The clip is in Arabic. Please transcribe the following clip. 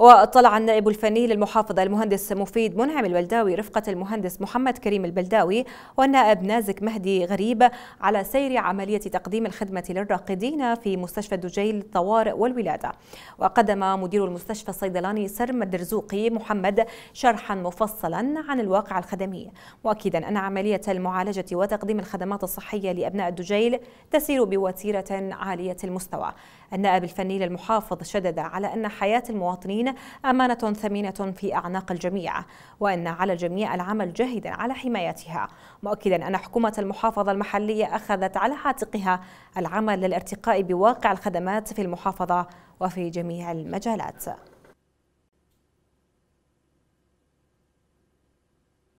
واطلع النائب الفني للمحافظة المهندس مفيد منعم البلداوي رفقة المهندس محمد كريم البلداوي والنائب نازك مهدي غريب على سير عملية تقديم الخدمة للراقدين في مستشفى دجيل للطوارئ والولادة وقدم مدير المستشفى الصيدلاني سرم الدرزوقي محمد شرحا مفصلا عن الواقع الخدمي مؤكدا أن عملية المعالجة وتقديم الخدمات الصحية لأبناء الدجيل تسير بوتيرة عالية المستوى النائب الفني للمحافظ شدد على أن حياة المواطنين أمانة ثمينة في أعناق الجميع وأن على الجميع العمل جاهدا على حمايتها مؤكدا أن حكومة المحافظة المحلية أخذت على عاتقها العمل للارتقاء بواقع الخدمات في المحافظة وفي جميع المجالات